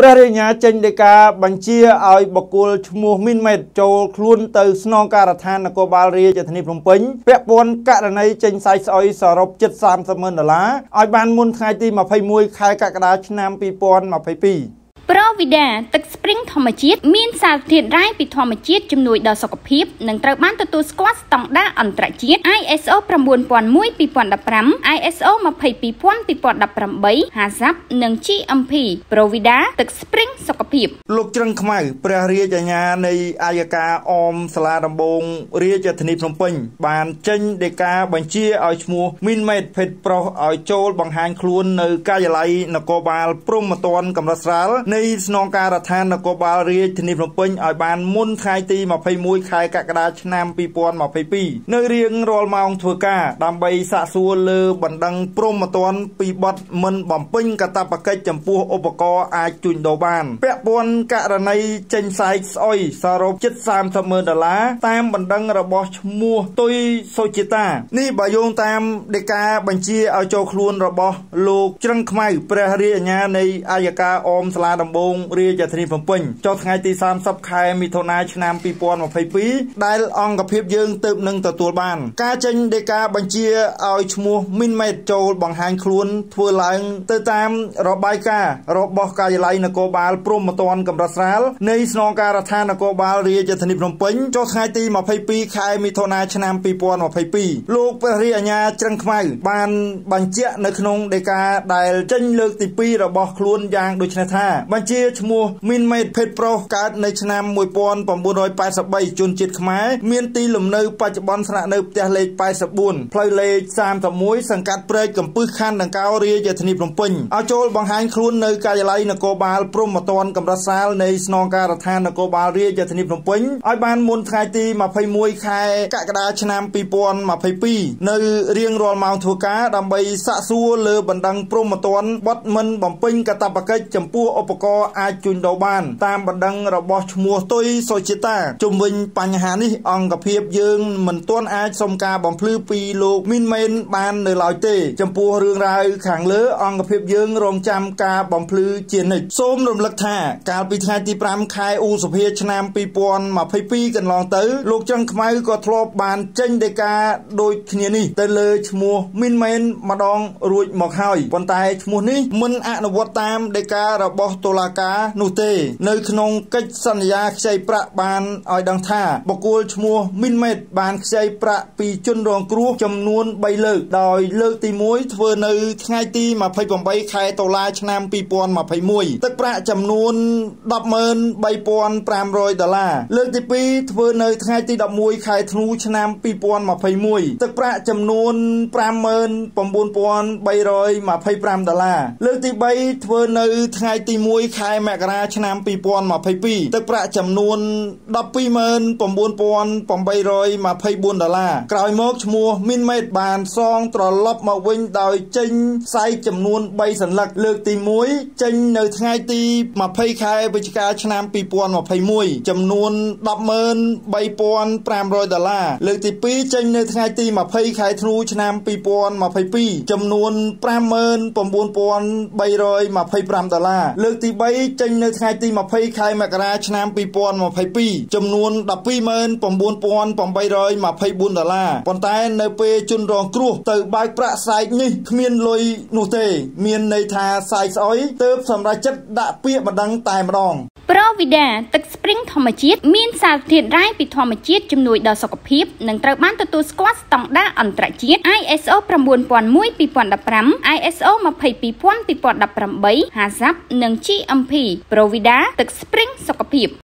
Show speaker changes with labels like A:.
A: ព្រះរាជអាជ្ញាចេញដីកាបញ្ជាឲ្យបកគលឈ្មោះមីនម៉េតចូលខ្លួនទៅស្នងការដ្ឋាននគរបាលរាជធានីភ្នំពេញពាក់ព័ន្ធករណីចេញសាយស្អុយសរុបជិត30,000ដុល្លារឲ្យបានមុនថ្ងៃទី21ខែកក្កដាឆ្នាំ2022
B: ប្រូវីដាទឹកស្ព្រីងធម្មជាតិមានសារធាតុរ៉ែពីធម្មជាតិជំនួយដល់សុខភាពនិងត្រូវបានទទួលស្គាល់ស្តង់ដារអន្តរជាតិ ISO 9001:2015 ISO 22000:2018 HACCP និង GMP ប្រូវីដាទឹកស្ព្រីងសុខភាព
A: លោកជ្រឹងខ្មៅព្រះរាជអាជ្ញានៃអាយកាអមសាលាដំបងរាជធានីភ្នំពេញបានចេញដីកាបញ្ជាឲ្យឈ្មោះមីនមេតភេទប្រុសឲ្យចូលបង្ហាញខ្លួននៅការិយាល័យនគរបាល ព្រំមតនកំរិតស្រាលនីស្នងការដ្ឋាននគរបាលរាជធានីភ្នំពេញឲ្យបានមុនថ្ងៃទី21ខែកក្កដាឆ្នាំ2022នៅរៀងរាល់ម៉ោងធ្វើការដើម្បីសាកសួរលើបណ្ដឹងព្រមត្តនពីបទមិនបំពេញកាតព្វកិច្ចចំពោះឧបករណ៍អាចជួញដូរបានពាក់ព័ន្ធករណីចេញផ្សាយស្អុយសរុបជិត30ម៉ឺនដុល្លារតាមបណ្ដឹងរបស់ឈ្មោះទុយសូជាតា នេះបើយោងតាមដីកាបញ្ជាឲ្យចូលខ្លួនរបស់ លោកជ្រឹង ខ្មៅព្រះរាជអាជ្ញានៃអាយកាអមស្លាដដំបងរាជធានីភ្នំពេញចុះថ្ងៃទី30ខែមិថុនា ឆ្នាំ2022ដែលអង្គភាពយើងទើបនឹងទទួលបាន ការចេញដីកាបញ្ជាឲ្យឈ្មោះមីនមេតចូលបង្ហាញខ្លួន ធ្វើឡើង ទៅតាម របាយការណ៍របស់ការិយាល័យនគរបាល ព្រំប្រទានកម្រិតស្រាលនៃស្នងការដ្ឋាននគរបាលរាជធានីភ្នំពេញចុះថ្ងៃទី22ខែមិថុនា ឆ្នាំ2022លោកព្រះរាជអាជ្ញាច្រឹងខ្មៅបានបញ្ជាក់នៅក្នុងដីកាដែលចេញលើកទី2របស់ខ្លួនយ៉ាងដូចនេះថាបញ្ជាឈ្មោះមីនមេតភេទប្រុសកើតនៅឆ្នាំ1983ជនជាតិខ្មែរមានទីលំនៅបច្ចុប្បន្នស្នាក់នៅផ្ទះលេខ84ផ្លូវលេខ31សង្កាត់ព្រែកកំពឹសខណ្ឌដង្កោរាជធានីភ្នំពេញឲ្យចូលបង្ហាញខ្លួននៅការិយាល័យនគរបាលព្រំមតនកំរិតសាលនៃស្នងការដ្ឋាននគរបាលរាជធានីភ្នំពេញឲ្យបានមុនថ្ងៃទី21ខែកក្កដាឆ្នាំ2022នៅរៀងរាល់ម៉ោងធ្វើការដើម្បីសាកសួរលើបណ្ដឹងព្រំមតនបត់មិនបំពេញកាតព្វកិច្ចចំពោះឧបករណ៍ករអាចជួញដូរបាន តាមបណ្ដឹងរបស់ឈ្មោះទុយសុជាតាជំវិញបញ្ហានេះអង្គភាពយើងមិនទាន់អាចសុំការបំភ្លឺពីលោកមីនមែនបាននៅឡើយទេចំពោះរឿងរ៉ាវខាងលើអង្គភាពយើងរងចាំការបំភ្លឺជានិច្ចសូមរំលឹកថាកាលពីថ្ងៃទី5ខែឧសភា ឆ្នាំ2022កន្លងទៅ លោកចឹងខ្មៅក៏ធ្លាប់បានចេញដីកាដូចគ្នានេះទៅលើឈ្មោះមីនមែនម្ដងរួចមកហើយប៉ុន្តែឈ្មោះនេះមិនអនុវត្តតាមដីការបស់តុលាការនោះទេ នៅក្នុងកិច្ចសន្យាខ្ចីប្រាក់បានឲ្យដឹងថាបុគ្គលឈ្មោះមីនមេតបាន ខ្ចីប្រាក់ពីជនរងគ្រោះចំនួន3លើកដោយលើកទី1ធ្វើនៅថ្ងៃទី28ខែតុលាឆ្នាំ2021ទឹកប្រាក់ចំនួន103,500ដុល្លារលើកទី2ធ្វើនៅថ្ងៃទី11ខែធ្នូឆ្នាំ2021ទឹកប្រាក់ចំនួន59,325ដុល្លារលើកទី3ធ្វើនៅថ្ងៃទី1ខែមករាឆ្នាំ2022ទឹកប្រាក់ចំនួន129,824ដុល្លារក្រោយមកឈ្មោះ Minmate បាន សងត្រឡប់មកវិញដោយចេញផ្សាយចំនួន3សន្លឹកលើកទី1ចេញនៅថ្ងៃទី20ខែវិច្ឆិកាឆ្នាំ2021ចំនួន103,500ដុល្លារលើកទី2ចេញ នៅថ្ងៃទី20ខែធ្នូ ឆ្នាំ2022ចំនួន59,325ដុល្លារលើកទី3ចេញនៅថ្ងៃទី20ខែមករាឆ្នាំ2022ចំនួន129,824ដុល្លារប៉ុន្តែនៅ ពេលជនរងគ្រោះទៅបើកប្រាក់សាយនេះគ្មានលុយនោះទេ មានន័យថាសាយស្អុយទើបសម្រេចចិត្តដាក់ពាក្យម្ដងតែម្ដង
B: ប្រូវីដាទឹកស្ព្រីងធម្មជាតិមានសារធាតុរ៉ែពីធម្មជាតិជំនួយដល់សុខភាពនិងត្រូវបានទទួលស្គាល់ស្តង់ដារអន្តរជាតិ ISO 9001:2015 ISO 22000:2018 HACCP និង GMP ប្រូវីដាទឹកស្ព្រីងសុខភាព